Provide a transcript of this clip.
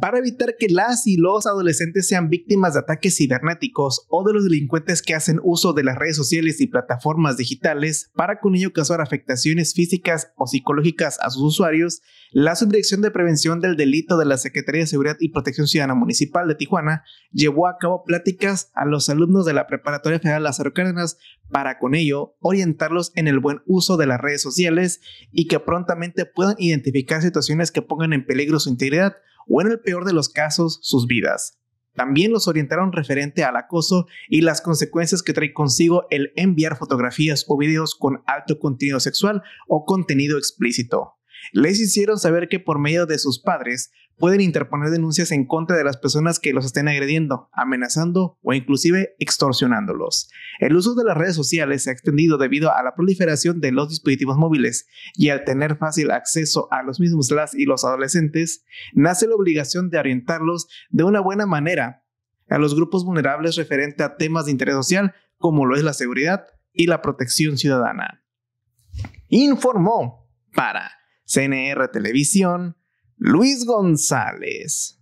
para evitar que las y los adolescentes sean víctimas de ataques cibernéticos o de los delincuentes que hacen uso de las redes sociales y plataformas digitales para con ello causar afectaciones físicas o psicológicas a sus usuarios, la Subdirección de Prevención del Delito de la Secretaría de Seguridad y Protección Ciudadana Municipal de Tijuana llevó a cabo pláticas a los alumnos de la Preparatoria Federal Las Cárdenas para con ello orientarlos en el buen uso de las redes sociales y que prontamente puedan identificar situaciones que pongan en peligro su integridad o en el peor de los casos, sus vidas. También los orientaron referente al acoso y las consecuencias que trae consigo el enviar fotografías o videos con alto contenido sexual o contenido explícito les hicieron saber que por medio de sus padres pueden interponer denuncias en contra de las personas que los estén agrediendo, amenazando o inclusive extorsionándolos. El uso de las redes sociales se ha extendido debido a la proliferación de los dispositivos móviles y al tener fácil acceso a los mismos las y los adolescentes, nace la obligación de orientarlos de una buena manera a los grupos vulnerables referente a temas de interés social como lo es la seguridad y la protección ciudadana. Informó para CNR Televisión, Luis González.